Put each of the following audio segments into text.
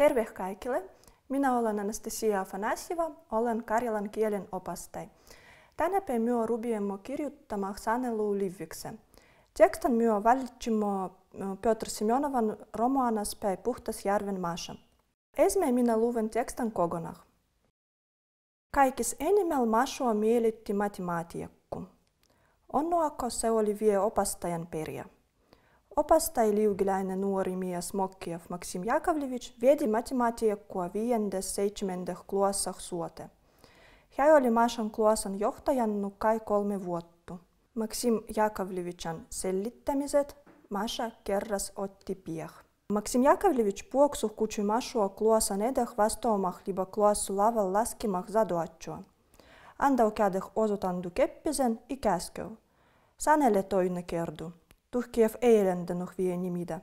Terve kaikille! Minä olen Anastasia Afanasieva, olen karjalan kielen opastaja. Tänä päivänä myö rubiemo kirjoittamaan sanelu liviksi. Tekstin myö valitsimo Piotr Semjonovan romaanas päi puhtas järven maassa. Esme minä luven tekstin kogonak. Kaikis enimmäl maassa mielitti matematiikku. Onnoako se oli vie opastajan periaan. Opastajliju Giläinen nuori mies Mokkiev Maksim Jakovlevich viedi matematiikkoa viiendes seitsemändeh kluossah suote. Hän oli Masan kluossan johtajannu kai kolme vuotta. Maksim Jakovlevichan sellittämiset Masha kerras otti pieh. Maksim Jakovlevich puoksu kutsui Masua kluossan edeh vastoomah liba kluossu laval laskimah zadoatjoa. Andau kädeh osutandu keppisen i käskeu. Sanelle toinen kerdu. Turkiev ärendenok vi mitä.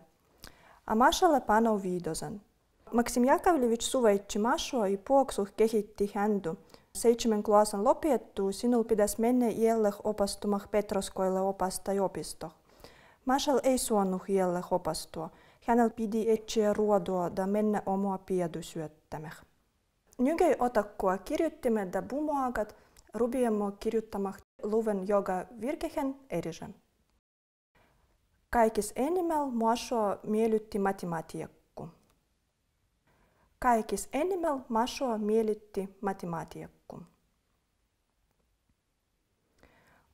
A mašala panov viidosan. Maksim Jakovlevich suvaitsi mašo i puoksuh kehitti händu. Seitsemän klaasan lopiettuu, sinul pitäisi mennä jälle e opastumah Petroskoille e opasta opisto. Mašal ei suonnut jälle opastua. Hänellä pidi etsiä e ruodoa ja mennä omaa piedu syöttämäh. Nykei otakkua kirjoittimme da bumoagat, rubiemmo kirjoittamah luven joka virkehen erisen. Kaikis enimmäl Masua mielytti matematiikku. Kaikis enimmäl Masua mielytti matematiikku.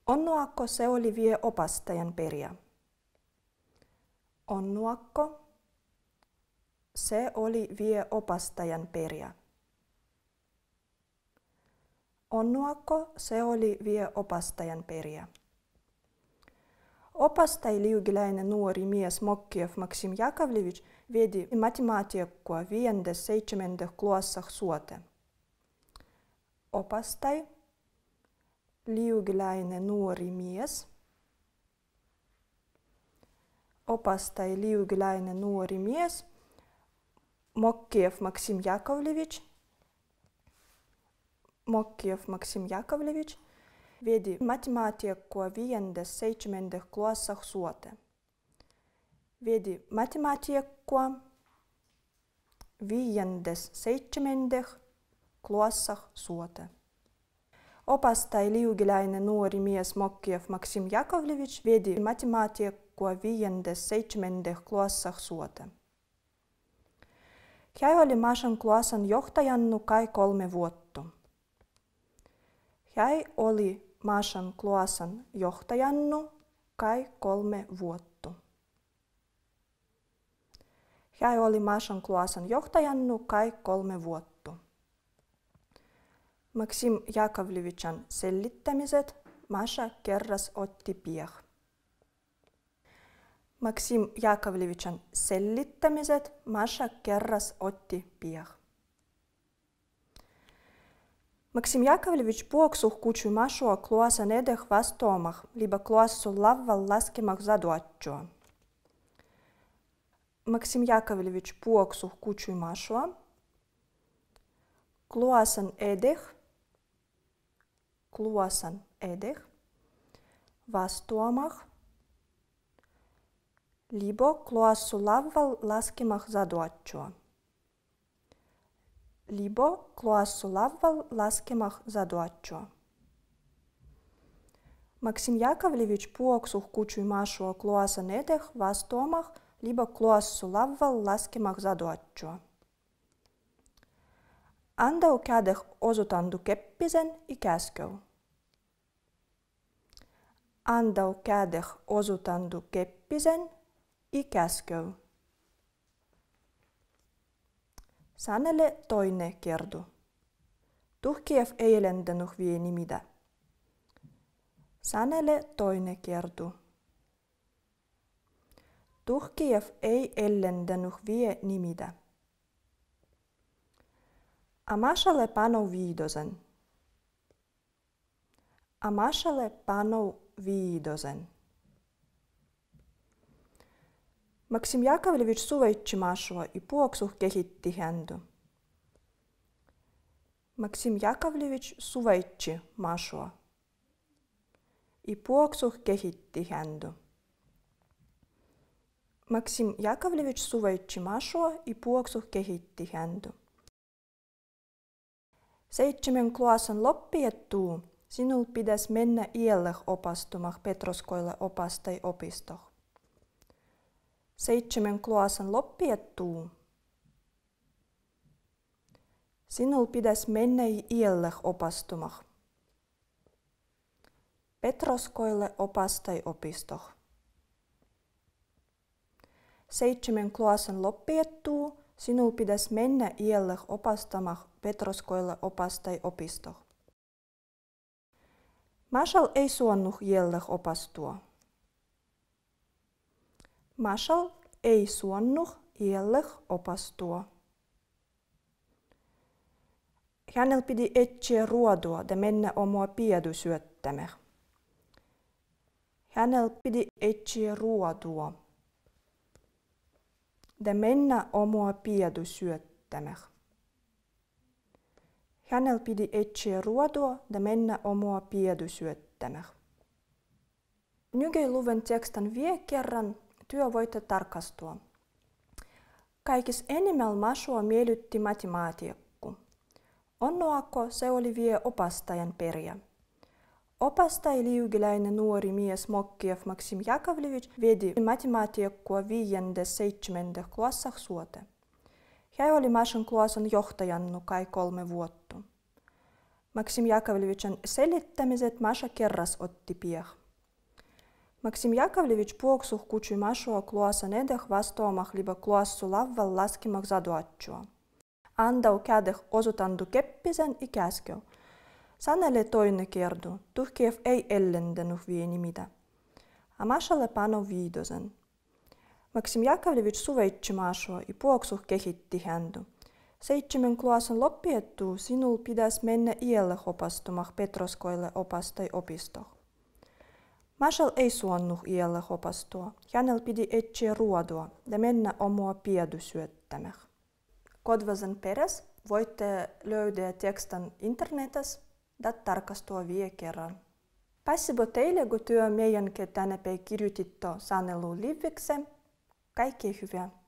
Onnuakko se oli vie opastajan peria. Onnuakko se oli vie opastajan peria. Onnuakko se oli vie opastajan peria. Opasta liugiläinen nuori mies Mokkiev Maksim Jakovlevich vedi matematiikkoa viiendes seitsemändes klassah suote. Opastai liugiläinen nuori mies. Opastai liugiläinen nuori mies Mokkiev Maksim Jakovlevich Mokkiev Maksim Jakovlevich vedi matematiikkaa viiendes seitsemändes klassah suote. Vedi matematiikkaa viiendes seitsemändes klassah suote. Opastaja liugiläinen nuori mies Mokkiev Maksim Jakovlevich vedi matematiikkaa viiendes seitsemändes klassah suote. Hän oli Mashan klassan johtajannu kai kolme vuotta. Hän oli Maashan Kloasan johtajannu kai kolme vuotta. Hän oli Maashan Kloasan johtajannu kai kolme vuotta. Maksim Jakovlevichan sellittämiset Masha kerras otti pieh. Maksim Jakovlevichan sellittämiset Masha kerras otti pieh. Максим Яковлевич Буоксух кучу машуа клуаса недех вастомах, либо клуасу лаввал ласкимах задуатчуа. Максим Яковлевич Буоксух кучу машуа, клуасан эдех, клуасан эдех, вастомах, либо клуасу лаввал ласкимах задуатчуа либо клоассулаввал ласкемах задуатчо. Максим Яковлевич пуоксух кучуй машуа клоасанетех вастомах, либо клоассулаввал ласкемах задуатчо. Анда укядех озутанду кеппизен и кяскел. Anda kädeh osutandu и ikäsköy. sanele toine kerdu. Tuhkiev ei lentänyt vieni mitä. Sanele toine kerdu. Tuhkiev ei ellentänyt vie nimitä. Amashalle panou viidosen. Amashalle panou viidosen. Maksim Jakovlevič suveitsi maashua ja puoksu kehitti häntä. Maksim Jakovlevich suveitsi maashua. I puoksu kehitti häntä. Максим Яковлевич сувайчи машуа и puoksuh kehitti häntä. Seitsemän klassen loppiettuu sinul pitäisi mennä iälle opastumaan Petroskoille opastai opistoh. Seitsemän kloasan loppiettuu. Sinul pitäisi mennä iälle opastumah. Petroskoille opastai opistoh. Seitsemän kloasan loppiettuu. Sinul pitäisi mennä iälle opastamah Petroskoille opastai opistoh. Mashal ei suonnut iälle opastua. Mashal ei suonnu iälle opastua. Hänellä pidi etsiä ruodua ja mennä omaa piadysyöttämään. Hänellä pidi etsiä ruodua ja mennä omaa piadysyöttämään. Hänellä pidi etsiä ruodua ja mennä omaa piadysyöttämään. Nykyluven tekstin vielä kerran työ voitte tarkastua. Kaikis enemmän Masua miellytti matemaatikko. Onnoako se oli vie opastajan periä. Opastaja liugiläinen nuori mies Mokkiev Maksim Jakovlevich vedi matematiikkua viiende seitsemende klassah suote. Hän oli Masan klassan johtajannu kai kolme vuotta. Maksim Jakovlevichin selittämiset Masha kerras otti piehä. Максим Яковлевич по оксух кучу машуа клуаса неде хвастомах, либо клуасу лавва ласки махзаду отчуа. Анда у кядых озутанду кеппизен и кяскю. Санеле той не керду, тухкев эй элленден ух виенимида. А маша лепано видозен. Максим Яковлевич сувейчи машуа и по оксух кехитти хенду. Seitsemän kluasen loppiettuu sinul pidäs mennä iälle opastumah Petroskoille opastai opistoh. ei suonnu иелла hopastua. Hänel pidi etsiä ruodua ja mennä omua piedu syöttämäh. Kodvasen peräs voitte löydä tekstan internetas, ja tarkastua vie kerran. Passebo teille, kun työ meidänkin tänne kirjoitittu sanelu liviksi. Kaikki hyvää!